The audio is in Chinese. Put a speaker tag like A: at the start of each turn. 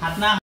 A: 哈，那。